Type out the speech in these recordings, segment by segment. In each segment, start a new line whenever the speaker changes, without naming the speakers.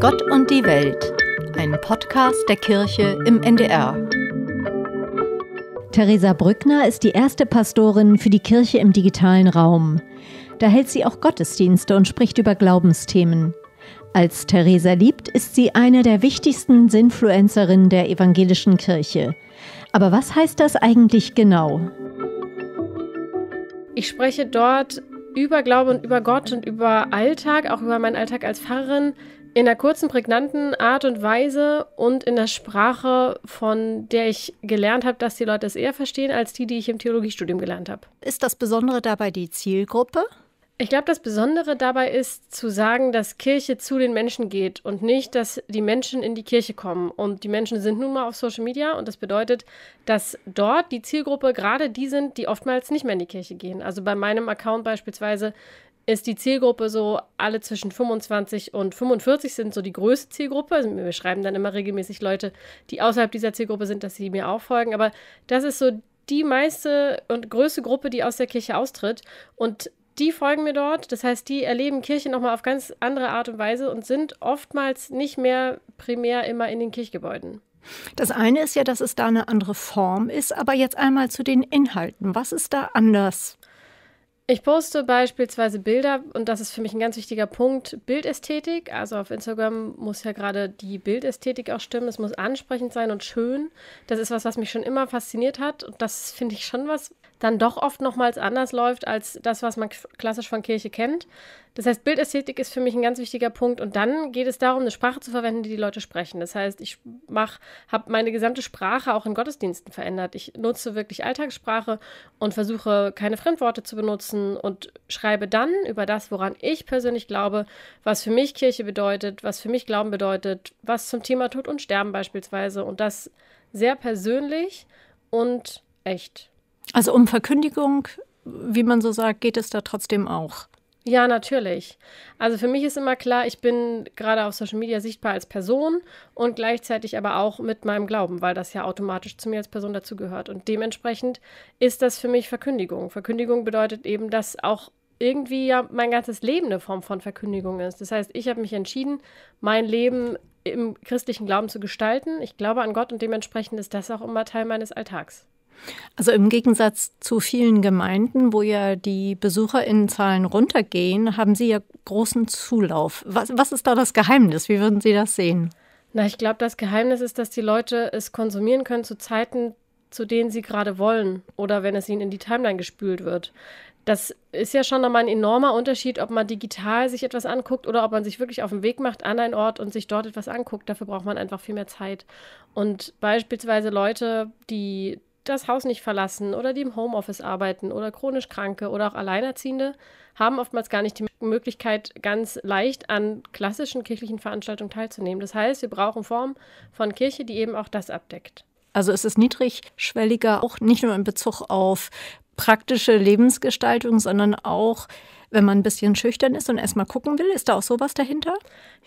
Gott und die Welt, ein Podcast der Kirche im NDR. Theresa Brückner ist die erste Pastorin für die Kirche im digitalen Raum. Da hält sie auch Gottesdienste und spricht über Glaubensthemen. Als Theresa liebt, ist sie eine der wichtigsten Sinfluencerinnen der evangelischen Kirche. Aber was heißt das eigentlich genau?
Ich spreche dort über Glaube und über Gott und über Alltag, auch über meinen Alltag als Pfarrerin in einer kurzen, prägnanten Art und Weise und in der Sprache, von der ich gelernt habe, dass die Leute es eher verstehen, als die, die ich im Theologiestudium gelernt habe. Ist das Besondere dabei die Zielgruppe? Ich glaube, das Besondere dabei ist zu sagen, dass Kirche zu den Menschen geht und nicht, dass die Menschen in die Kirche kommen. Und die Menschen sind nun mal auf Social Media und das bedeutet, dass dort die Zielgruppe gerade die sind, die oftmals nicht mehr in die Kirche gehen. Also bei meinem Account beispielsweise ist die Zielgruppe so, alle zwischen 25 und 45 sind so die größte Zielgruppe. Also wir schreiben dann immer regelmäßig Leute, die außerhalb dieser Zielgruppe sind, dass sie mir auch folgen. Aber das ist so die meiste und größte Gruppe, die aus der Kirche austritt. Und die folgen mir dort. Das heißt, die erleben Kirche nochmal auf ganz andere Art und Weise und sind oftmals nicht mehr primär immer in den
Kirchgebäuden. Das eine ist ja, dass es da eine andere Form ist, aber jetzt einmal zu den Inhalten. Was ist da anders? Ich poste beispielsweise Bilder und das ist für mich
ein ganz wichtiger Punkt, Bildästhetik. Also auf Instagram muss ja gerade die Bildästhetik auch stimmen. Es muss ansprechend sein und schön. Das ist was, was mich schon immer fasziniert hat und das finde ich schon was, dann doch oft nochmals anders läuft als das, was man klassisch von Kirche kennt. Das heißt, Bildästhetik ist für mich ein ganz wichtiger Punkt. Und dann geht es darum, eine Sprache zu verwenden, die die Leute sprechen. Das heißt, ich habe meine gesamte Sprache auch in Gottesdiensten verändert. Ich nutze wirklich Alltagssprache und versuche, keine Fremdworte zu benutzen und schreibe dann über das, woran ich persönlich glaube, was für mich Kirche bedeutet, was für mich Glauben bedeutet, was zum Thema Tod und Sterben beispielsweise. Und das sehr persönlich und echt.
Also um Verkündigung, wie man so sagt, geht es da trotzdem auch.
Ja, natürlich. Also für mich ist immer klar, ich bin gerade auf Social Media sichtbar als Person und gleichzeitig aber auch mit meinem Glauben, weil das ja automatisch zu mir als Person dazugehört. Und dementsprechend ist das für mich Verkündigung. Verkündigung bedeutet eben, dass auch irgendwie ja mein ganzes Leben eine Form von Verkündigung ist. Das heißt, ich habe mich entschieden, mein Leben im christlichen Glauben zu gestalten. Ich glaube an Gott und dementsprechend ist das auch immer Teil meines Alltags.
Also im Gegensatz zu vielen Gemeinden, wo ja die Besucherinnenzahlen runtergehen, haben Sie ja großen Zulauf. Was, was ist da das Geheimnis? Wie würden Sie das sehen? Na, ich glaube, das
Geheimnis ist, dass die Leute es konsumieren können zu Zeiten, zu denen sie gerade wollen oder wenn es ihnen in die Timeline gespült wird. Das ist ja schon nochmal ein enormer Unterschied, ob man digital sich etwas anguckt oder ob man sich wirklich auf den Weg macht an einen Ort und sich dort etwas anguckt. Dafür braucht man einfach viel mehr Zeit. Und beispielsweise Leute, die das Haus nicht verlassen oder die im Homeoffice arbeiten oder chronisch Kranke oder auch Alleinerziehende haben oftmals gar nicht die Möglichkeit, ganz leicht an klassischen kirchlichen Veranstaltungen teilzunehmen. Das heißt, wir brauchen Formen von Kirche, die eben auch das abdeckt.
Also es ist niedrigschwelliger, auch nicht nur in Bezug auf praktische Lebensgestaltung, sondern auch wenn man ein bisschen schüchtern ist und erstmal gucken will? Ist da auch sowas dahinter?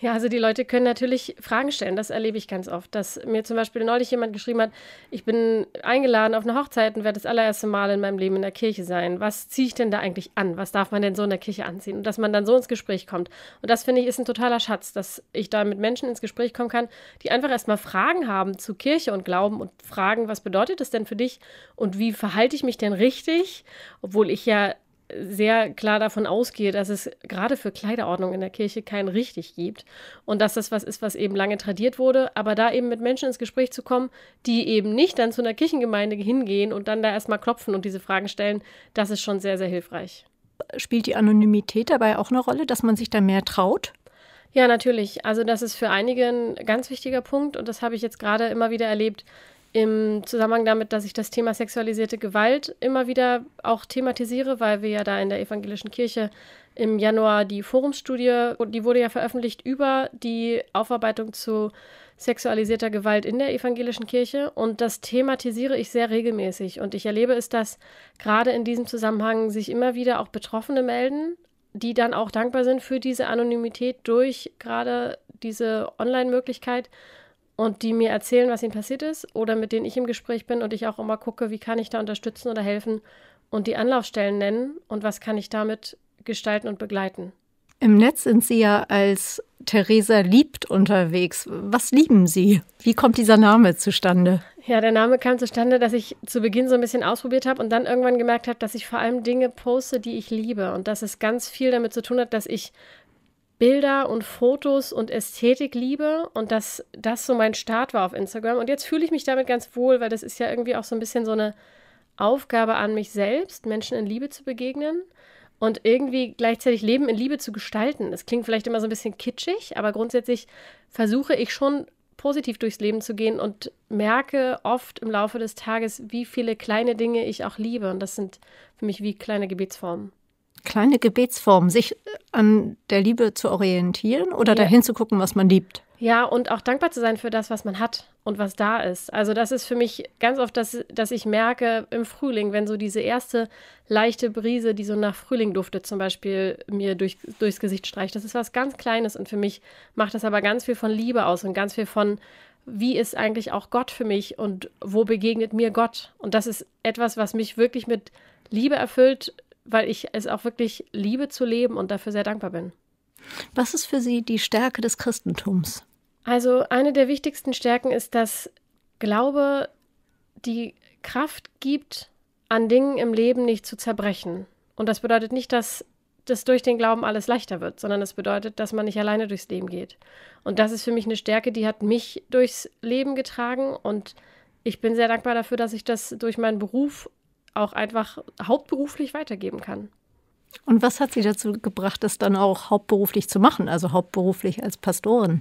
Ja, also die Leute können natürlich Fragen stellen. Das erlebe ich ganz
oft. Dass mir zum Beispiel neulich jemand geschrieben hat, ich bin eingeladen auf eine Hochzeit und werde das allererste Mal in meinem Leben in der Kirche sein. Was ziehe ich denn da eigentlich an? Was darf man denn so in der Kirche anziehen? Und dass man dann so ins Gespräch kommt. Und das finde ich ist ein totaler Schatz, dass ich da mit Menschen ins Gespräch kommen kann, die einfach erstmal Fragen haben zu Kirche und Glauben und fragen, was bedeutet das denn für dich und wie verhalte ich mich denn richtig, obwohl ich ja sehr klar davon ausgehe, dass es gerade für Kleiderordnung in der Kirche kein richtig gibt und dass das was ist, was eben lange tradiert wurde, aber da eben mit Menschen ins Gespräch zu kommen, die eben nicht dann zu einer Kirchengemeinde hingehen und dann da erstmal klopfen und diese Fragen stellen, das ist schon sehr, sehr hilfreich.
Spielt die Anonymität dabei auch eine Rolle, dass man sich da mehr traut?
Ja, natürlich. Also das ist für einige ein ganz wichtiger Punkt und das habe ich jetzt gerade immer wieder erlebt, im Zusammenhang damit, dass ich das Thema sexualisierte Gewalt immer wieder auch thematisiere, weil wir ja da in der evangelischen Kirche im Januar die Forumsstudie, die wurde ja veröffentlicht über die Aufarbeitung zu sexualisierter Gewalt in der evangelischen Kirche und das thematisiere ich sehr regelmäßig und ich erlebe es, dass gerade in diesem Zusammenhang sich immer wieder auch Betroffene melden, die dann auch dankbar sind für diese Anonymität durch gerade diese Online-Möglichkeit und die mir erzählen, was ihnen passiert ist oder mit denen ich im Gespräch bin und ich auch immer gucke, wie kann ich da unterstützen oder helfen und die Anlaufstellen nennen und was kann ich damit gestalten und begleiten.
Im Netz sind Sie ja als Theresa liebt unterwegs. Was lieben Sie? Wie kommt dieser Name zustande?
Ja, der Name kam zustande, dass ich zu Beginn so ein bisschen ausprobiert habe und dann irgendwann gemerkt habe, dass ich vor allem Dinge poste, die ich liebe und dass es ganz viel damit zu tun hat, dass ich Bilder und Fotos und Ästhetik liebe und dass das so mein Start war auf Instagram. Und jetzt fühle ich mich damit ganz wohl, weil das ist ja irgendwie auch so ein bisschen so eine Aufgabe an mich selbst, Menschen in Liebe zu begegnen und irgendwie gleichzeitig Leben in Liebe zu gestalten. Das klingt vielleicht immer so ein bisschen kitschig, aber grundsätzlich versuche ich schon positiv durchs Leben zu gehen und merke oft im Laufe des Tages, wie viele kleine Dinge ich auch liebe. Und das sind für mich wie kleine Gebetsformen
kleine Gebetsform, sich äh, an der Liebe zu orientieren oder ja. dahin zu gucken, was man liebt.
Ja, und auch dankbar zu sein für das, was man hat und was da ist. Also das ist für mich ganz oft, dass, dass ich merke im Frühling, wenn so diese erste leichte Brise, die so nach Frühling duftet zum Beispiel, mir durch, durchs Gesicht streicht. Das ist was ganz Kleines und für mich macht das aber ganz viel von Liebe aus und ganz viel von, wie ist eigentlich auch Gott für mich und wo begegnet mir Gott. Und das ist etwas, was mich wirklich mit Liebe erfüllt, weil ich es auch wirklich liebe zu leben und dafür sehr dankbar bin.
Was ist für Sie die Stärke des Christentums?
Also eine der wichtigsten Stärken ist, dass Glaube die Kraft gibt, an Dingen im Leben nicht zu zerbrechen. Und das bedeutet nicht, dass dass durch den Glauben alles leichter wird, sondern das bedeutet, dass man nicht alleine durchs Leben geht. Und das ist für mich eine Stärke, die hat mich durchs Leben getragen und ich bin sehr dankbar dafür, dass ich das durch meinen Beruf auch einfach hauptberuflich weitergeben kann.
Und was hat Sie dazu gebracht, das dann auch hauptberuflich zu machen, also hauptberuflich als Pastorin?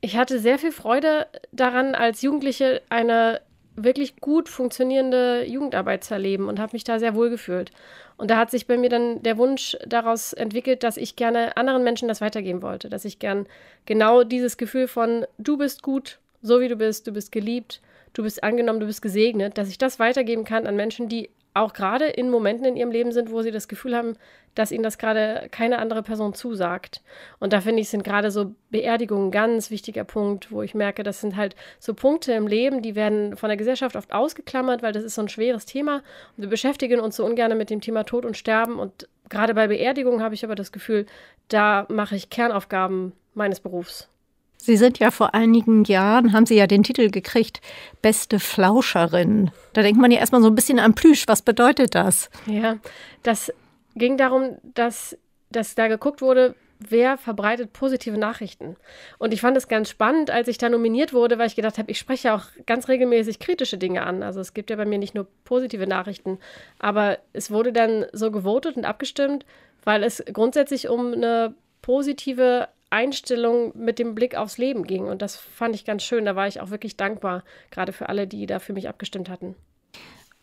Ich hatte sehr viel Freude daran, als Jugendliche eine wirklich gut funktionierende Jugendarbeit zu erleben und habe mich da sehr wohl gefühlt. Und da hat sich bei mir dann der Wunsch daraus entwickelt, dass ich gerne anderen Menschen das weitergeben wollte, dass ich gern genau dieses Gefühl von du bist gut, so wie du bist, du bist geliebt, du bist angenommen, du bist gesegnet, dass ich das weitergeben kann an Menschen, die auch gerade in Momenten in ihrem Leben sind, wo sie das Gefühl haben, dass ihnen das gerade keine andere Person zusagt. Und da finde ich, sind gerade so Beerdigungen ein ganz wichtiger Punkt, wo ich merke, das sind halt so Punkte im Leben, die werden von der Gesellschaft oft ausgeklammert, weil das ist so ein schweres Thema. Und wir beschäftigen uns so ungern mit dem Thema Tod und Sterben. Und gerade bei Beerdigungen habe ich aber das Gefühl, da mache ich Kernaufgaben meines Berufs.
Sie sind ja vor einigen Jahren, haben Sie ja den Titel gekriegt, Beste Flauscherin. Da denkt man ja erstmal so ein bisschen an Plüsch. Was bedeutet das?
Ja, das ging darum, dass, dass da geguckt wurde, wer verbreitet positive Nachrichten. Und ich fand es ganz spannend, als ich da nominiert wurde, weil ich gedacht habe, ich spreche auch ganz regelmäßig kritische Dinge an. Also es gibt ja bei mir nicht nur positive Nachrichten, aber es wurde dann so gewotet und abgestimmt, weil es grundsätzlich um eine positive Einstellung mit dem Blick aufs Leben ging. Und das fand ich ganz schön. Da war ich auch wirklich dankbar, gerade
für alle, die da für
mich abgestimmt hatten.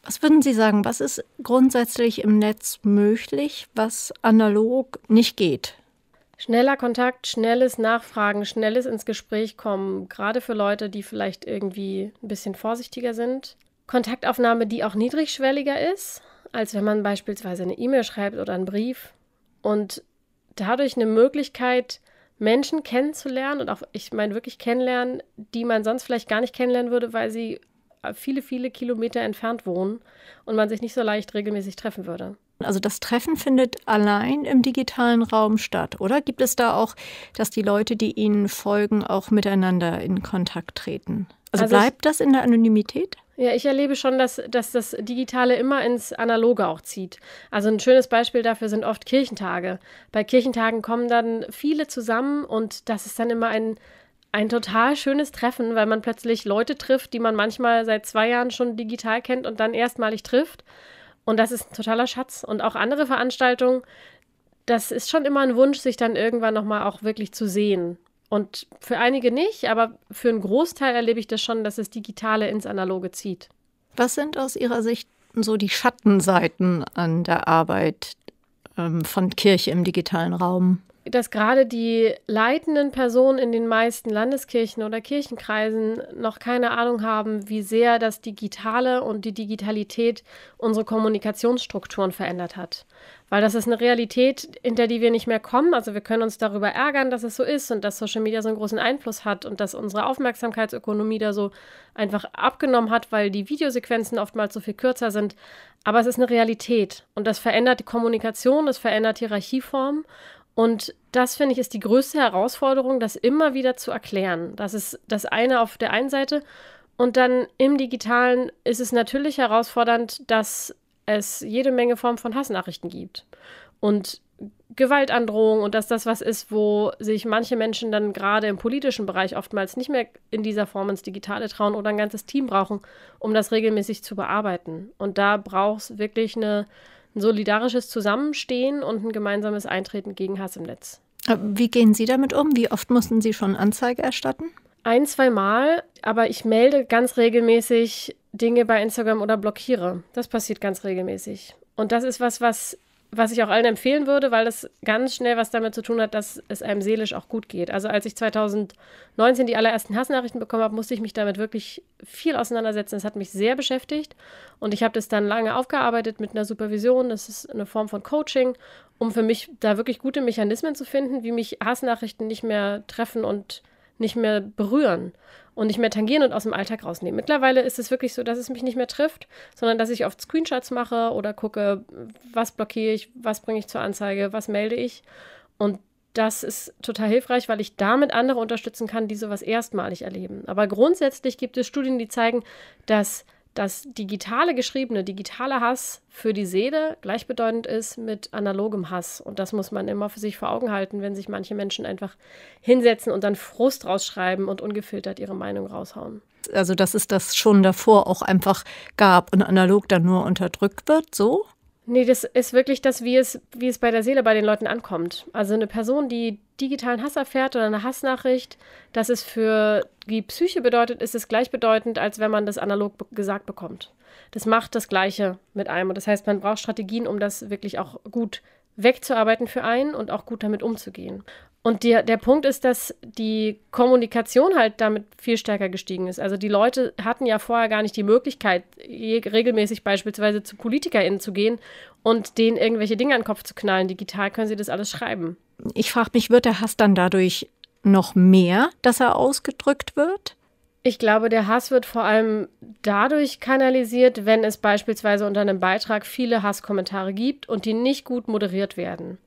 Was würden Sie sagen, was ist grundsätzlich im Netz möglich, was analog nicht geht?
Schneller Kontakt, schnelles Nachfragen, schnelles ins Gespräch kommen, gerade für Leute, die vielleicht irgendwie ein bisschen vorsichtiger sind. Kontaktaufnahme, die auch niedrigschwelliger ist, als wenn man beispielsweise eine E-Mail schreibt oder einen Brief. Und dadurch eine Möglichkeit, Menschen kennenzulernen und auch, ich meine wirklich kennenlernen, die man sonst vielleicht gar nicht kennenlernen würde, weil sie äh, viele, viele Kilometer entfernt wohnen und man sich nicht so leicht regelmäßig treffen würde.
Also das Treffen findet allein im digitalen Raum statt, oder? Gibt es da auch, dass die Leute, die Ihnen folgen, auch miteinander in Kontakt treten? Also, also bleibt ich, das in der Anonymität?
Ja, ich erlebe schon, dass, dass das Digitale immer ins Analoge auch zieht. Also ein schönes Beispiel dafür sind oft Kirchentage. Bei Kirchentagen kommen dann viele zusammen und das ist dann immer ein, ein total schönes Treffen, weil man plötzlich Leute trifft, die man manchmal seit zwei Jahren schon digital kennt und dann erstmalig trifft. Und das ist ein totaler Schatz. Und auch andere Veranstaltungen, das ist schon immer ein Wunsch, sich dann irgendwann nochmal auch wirklich zu sehen. Und für einige nicht, aber für einen Großteil erlebe ich das schon, dass es Digitale ins Analoge zieht.
Was sind aus Ihrer Sicht so die Schattenseiten an der Arbeit ähm, von Kirche im digitalen Raum?
dass gerade die leitenden Personen in den meisten Landeskirchen oder Kirchenkreisen noch keine Ahnung haben, wie sehr das Digitale und die Digitalität unsere Kommunikationsstrukturen verändert hat. Weil das ist eine Realität, hinter die wir nicht mehr kommen. Also wir können uns darüber ärgern, dass es so ist und dass Social Media so einen großen Einfluss hat und dass unsere Aufmerksamkeitsökonomie da so einfach abgenommen hat, weil die Videosequenzen oftmals so viel kürzer sind. Aber es ist eine Realität und das verändert die Kommunikation, das verändert Hierarchieformen und das finde ich ist die größte Herausforderung, das immer wieder zu erklären. Das ist das eine auf der einen Seite. Und dann im digitalen ist es natürlich herausfordernd, dass es jede Menge Formen von Hassnachrichten gibt. Und Gewaltandrohung und dass das was ist, wo sich manche Menschen dann gerade im politischen Bereich oftmals nicht mehr in dieser Form ins Digitale trauen oder ein ganzes Team brauchen, um das regelmäßig zu bearbeiten. Und da braucht es wirklich eine ein solidarisches Zusammenstehen und ein gemeinsames Eintreten gegen Hass im Netz.
Äh, wie gehen Sie damit um? Wie oft mussten Sie schon Anzeige erstatten?
Ein, zwei Mal, aber ich melde ganz regelmäßig Dinge bei Instagram oder blockiere. Das passiert ganz regelmäßig. Und das ist was, was was ich auch allen empfehlen würde, weil das ganz schnell was damit zu tun hat, dass es einem seelisch auch gut geht. Also als ich 2019 die allerersten Hassnachrichten bekommen habe, musste ich mich damit wirklich viel auseinandersetzen. Es hat mich sehr beschäftigt und ich habe das dann lange aufgearbeitet mit einer Supervision. Das ist eine Form von Coaching, um für mich da wirklich gute Mechanismen zu finden, wie mich Hassnachrichten nicht mehr treffen und nicht mehr berühren und nicht mehr tangieren und aus dem Alltag rausnehmen. Mittlerweile ist es wirklich so, dass es mich nicht mehr trifft, sondern dass ich oft Screenshots mache oder gucke, was blockiere ich, was bringe ich zur Anzeige, was melde ich. Und das ist total hilfreich, weil ich damit andere unterstützen kann, die sowas erstmalig erleben. Aber grundsätzlich gibt es Studien, die zeigen, dass dass digitale geschriebene, digitaler Hass für die Seele gleichbedeutend ist mit analogem Hass. Und das muss man immer für sich vor Augen halten, wenn sich manche Menschen einfach hinsetzen und dann Frust rausschreiben und ungefiltert ihre Meinung raushauen.
Also, dass es das schon davor auch einfach gab und analog dann nur unterdrückt wird, so?
Nee, das ist wirklich das, wie es, wie es bei der Seele
bei den Leuten ankommt. Also eine Person, die
digitalen Hass erfährt oder eine Hassnachricht, dass es für die Psyche bedeutet, ist es gleichbedeutend, als wenn man das analog be gesagt bekommt. Das macht das Gleiche mit einem. Und das heißt, man braucht Strategien, um das wirklich auch gut wegzuarbeiten für einen und auch gut damit umzugehen. Und der, der Punkt ist, dass die Kommunikation halt damit viel stärker gestiegen ist. Also die Leute hatten ja vorher gar nicht die Möglichkeit, regelmäßig beispielsweise zu PolitikerInnen zu gehen und denen irgendwelche Dinge an den Kopf zu knallen. Digital können sie das alles schreiben. Ich frage mich, wird
der Hass dann dadurch noch mehr, dass er ausgedrückt wird?
Ich glaube, der Hass wird vor allem dadurch kanalisiert, wenn es beispielsweise unter einem Beitrag viele Hasskommentare gibt und die nicht gut moderiert werden.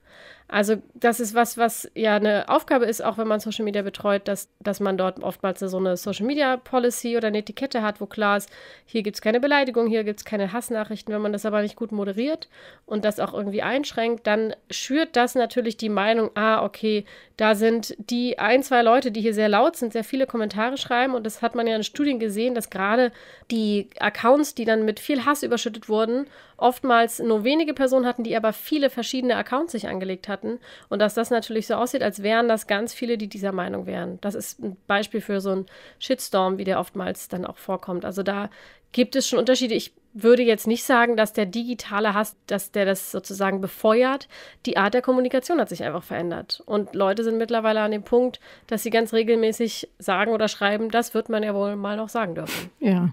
Also das ist was, was ja eine Aufgabe ist, auch wenn man Social Media betreut, dass, dass man dort oftmals so eine Social Media Policy oder eine Etikette hat, wo klar ist, hier gibt es keine Beleidigung, hier gibt es keine Hassnachrichten. Wenn man das aber nicht gut moderiert und das auch irgendwie einschränkt, dann schürt das natürlich die Meinung, ah, okay, da sind die ein, zwei Leute, die hier sehr laut sind, sehr viele Kommentare schreiben. Und das hat man ja in Studien gesehen, dass gerade die Accounts, die dann mit viel Hass überschüttet wurden, oftmals nur wenige Personen hatten, die aber viele verschiedene Accounts sich angelegt haben hatten. Und dass das natürlich so aussieht, als wären das ganz viele, die dieser Meinung wären. Das ist ein Beispiel für so einen Shitstorm, wie der oftmals dann auch vorkommt. Also da gibt es schon Unterschiede. Ich würde jetzt nicht sagen, dass der digitale Hass, dass der das sozusagen befeuert. Die Art der Kommunikation hat sich einfach verändert. Und Leute sind mittlerweile an dem Punkt, dass sie ganz regelmäßig sagen oder schreiben, das wird man ja wohl mal noch sagen dürfen.
Ja.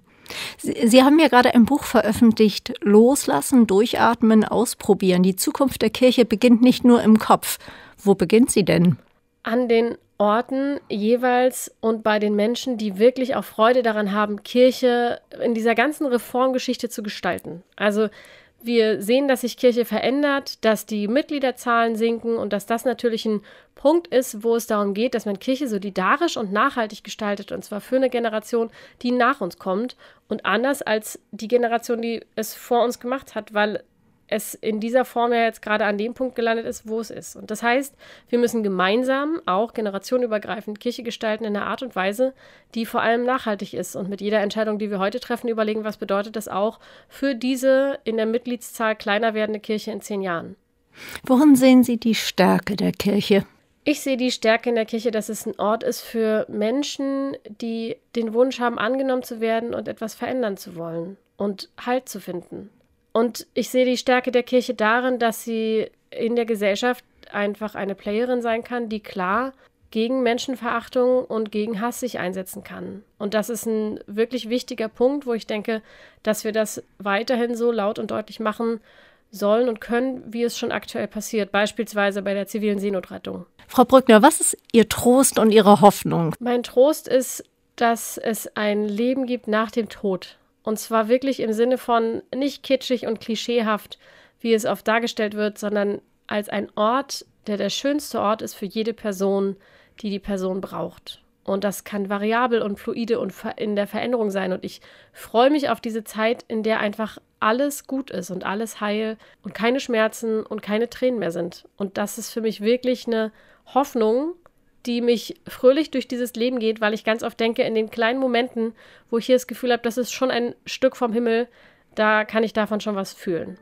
Sie, Sie haben ja gerade ein Buch veröffentlicht, Loslassen, Durchatmen, Ausprobieren. Die Zukunft der Kirche beginnt nicht nur im Kopf. Wo beginnt sie denn?
An den Orten jeweils und bei den Menschen, die wirklich auch Freude daran haben, Kirche in dieser ganzen Reformgeschichte zu gestalten. Also wir sehen, dass sich Kirche verändert, dass die Mitgliederzahlen sinken und dass das natürlich ein Punkt ist, wo es darum geht, dass man Kirche solidarisch und nachhaltig gestaltet und zwar für eine Generation, die nach uns kommt und anders als die Generation, die es vor uns gemacht hat, weil es in dieser Form ja jetzt gerade an dem Punkt gelandet ist, wo es ist. Und das heißt, wir müssen gemeinsam auch generationenübergreifend Kirche gestalten in einer Art und Weise, die vor allem nachhaltig ist. Und mit jeder Entscheidung, die wir heute treffen, überlegen, was bedeutet das auch für diese in der Mitgliedszahl kleiner werdende Kirche in zehn Jahren.
Worin sehen Sie die Stärke der Kirche?
Ich sehe die Stärke in der Kirche, dass es ein Ort ist für Menschen, die den Wunsch haben, angenommen zu werden und etwas verändern zu wollen und Halt zu finden. Und ich sehe die Stärke der Kirche darin, dass sie in der Gesellschaft einfach eine Playerin sein kann, die klar gegen Menschenverachtung und gegen Hass sich einsetzen kann. Und das ist ein wirklich wichtiger Punkt, wo ich denke, dass wir das weiterhin so laut und deutlich machen sollen und können, wie es schon aktuell passiert, beispielsweise bei der zivilen Seenotrettung.
Frau Brückner, was ist Ihr Trost und Ihre Hoffnung?
Mein Trost ist, dass es ein Leben gibt nach dem Tod und zwar wirklich im Sinne von nicht kitschig und klischeehaft, wie es oft dargestellt wird, sondern als ein Ort, der der schönste Ort ist für jede Person, die die Person braucht. Und das kann variabel und fluide und in der Veränderung sein. Und ich freue mich auf diese Zeit, in der einfach alles gut ist und alles heil und keine Schmerzen und keine Tränen mehr sind. Und das ist für mich wirklich eine Hoffnung, die mich fröhlich durch dieses Leben geht, weil ich ganz oft denke, in den kleinen Momenten, wo ich hier das Gefühl habe, das ist schon ein Stück vom Himmel, da kann ich davon schon was fühlen.